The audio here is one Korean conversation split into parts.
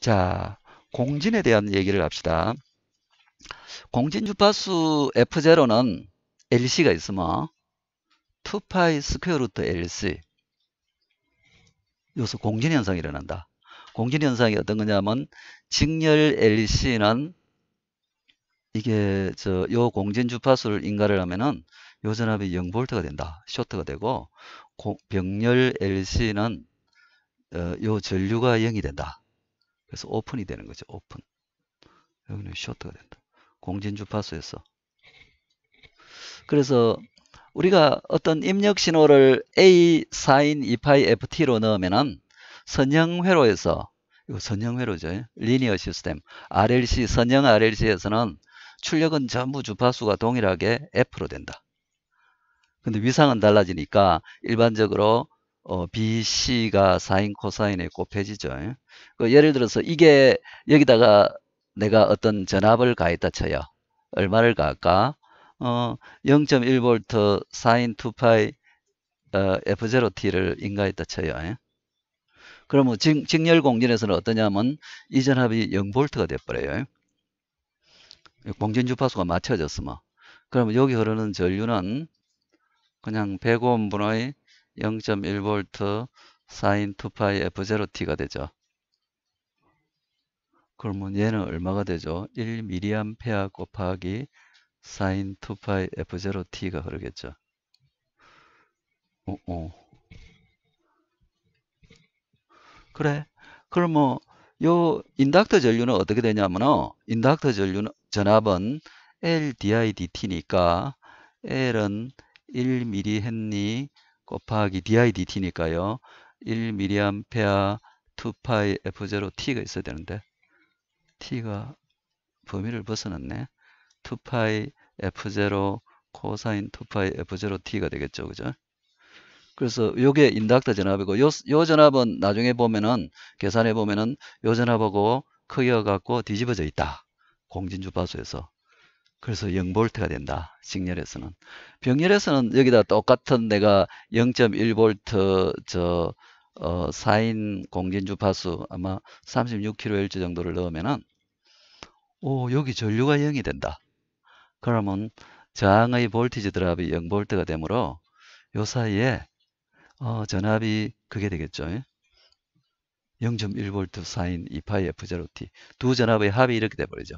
자, 공진에 대한 얘기를 합시다. 공진 주파수 F0는 LC가 있으면 2파이 스퀘어 루트 LC 요소 공진 현상이 일어난다. 공진 현상이 어떤 거냐면 직렬 LC는 이게 저 요 공진 주파수를 인가를 하면은 요 전압이 0볼트가 된다. 쇼트가 되고 고, 병렬 LC는 어, 요 전류가 0이 된다. 그래서 오픈이 되는 거죠. 오픈. 여기는 쇼트가 된다. 공진 주파수에서. 그래서 우리가 어떤 입력 신호를 A sin 2파이 FT로 넣으면은 선형 회로에서 이거 선형 회로죠. 리니어 시스템 RLC 선형 RLC에서는 출력은 전부 주파수가 동일하게 F로 된다. 근데 위상은 달라지니까 일반적으로 어, BC가 사인 코사인에 곱해지죠. 그 예를 들어서 이게 여기다가 내가 어떤 전압을 가했다 쳐요. 얼마를 가할까? 어, 0.1V 사인 2파이 어, F0t를 인가했다 쳐요. 그러면 직, 직렬 공전에서는 어떠냐면 이 전압이 0V가 돼버려요. 공전 주파수가 맞춰졌으면 그러면 여기 흐르는 전류는 그냥 105분의 0.1V sin 2파이 F0T가 되죠. 그러면 얘는 얼마가 되죠? 1mA 곱하기 sin 2파이 F0T가 흐르겠죠. 오, 오. 그래. 그럼 뭐, 요 인덕터 전류는 어떻게 되냐면요. 인덕터 전류는 전압은 L, DI, DT니까 L은 1mH 니 곱하기 DIDT니까요. 1mA 2파이 F0T가 있어야 되는데 T가 범위를 벗어났네. 2파이 F0 코사인 2파이 F0T가 되겠죠. 그죠? 그래서 요게 인덕터 전압이고 요, 요 전압은 나중에 보면은 계산해 보면은 요 전압하고 크기가 같고 뒤집어져 있다. 공진주파수에서 그래서 0볼트가 된다. 직렬에서는. 병렬에서는 여기다 똑같은 내가 0.1볼트 저 어, 사인 공진 주파수 아마 36kHz 정도를 넣으면은 오 여기 전류가 0이 된다. 그러면 저항의 볼티지 드랍이 0볼트가 되므로 요 사이에 어, 전압이 그게 되겠죠. 0 1볼트 사인 2파이 F0T 두 전압의 합이 이렇게 돼버리죠.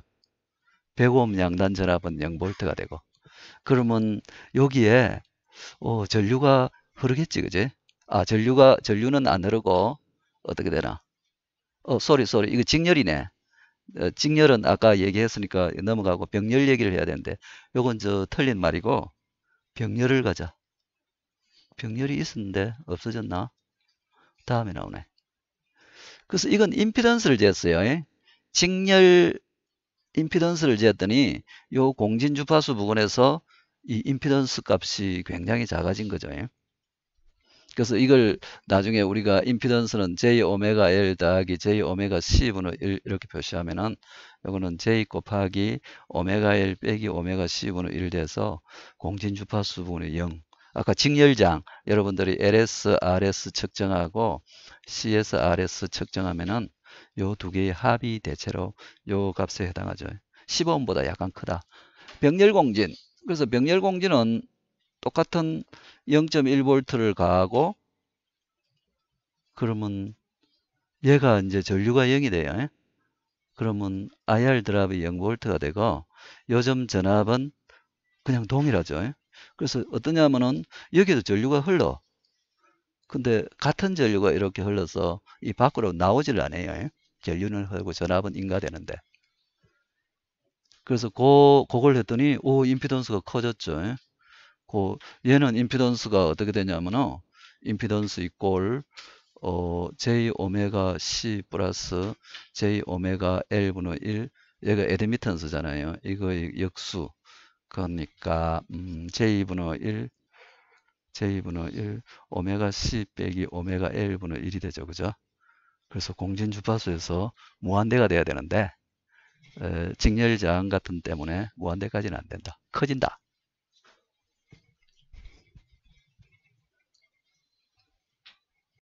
100옴 양단 전압은 0볼트가 되고 그러면 여기에 어, 전류가 흐르겠지 그지? 아 전류가 전류는 안 흐르고 어떻게 되나? 어소리소리 이거 직렬이네. 어, 직렬은 아까 얘기했으니까 넘어가고 병렬 얘기를 해야 되는데 요건 저 틀린 말이고 병렬을 가자. 병렬이 있었는데 없어졌나? 다음에 나오네. 그래서 이건 임피던스를 쟀어요. 예? 직렬 임피던스를 지었더니 이 공진 주파수 부분에서 이 임피던스 값이 굉장히 작아진 거죠. 그래서 이걸 나중에 우리가 임피던스는 j 오메가 l 더하기 j 오메가 c 분의 1 이렇게 표시하면은 요거는 j 곱하기 오메가 l 빼기 오메가 c 분의 1 돼서 공진 주파수 분의 0 아까 직렬장 여러분들이 LS, RS 측정하고 CS, RS 측정하면은 요두 개의 합이 대체로 요 값에 해당하죠. 10원보다 약간 크다. 병렬공진. 그래서 병렬공진은 똑같은 0.1V를 가하고 그러면 얘가 이제 전류가 0이 돼요. 그러면 IR 드랍이 0V가 되고 요점 전압은 그냥 동일하죠. 그래서 어떠냐면은 여기도 전류가 흘러. 근데 같은 전류가 이렇게 흘러서 이 밖으로 나오질 않아요. 전류는 흐르고 전압은 인가되는데. 그래서 고, 그걸 했더니 오 임피던스가 커졌죠. 고, 얘는 임피던스가 어떻게 되냐면은 임피던스 이꼴 어, j 오메가 c 플러스 j 오메가 l분의 1 얘가 에드미턴스잖아요. 이거의 역수 그러니까 음, j 분의 1 J분의 1, 오메가 C 빼기 오메가 L분의 1이 되죠. 그죠? 그래서 공진 주파수에서 무한대가 돼야 되는데 에, 직렬 장 같은 때문에 무한대까지는 안 된다. 커진다.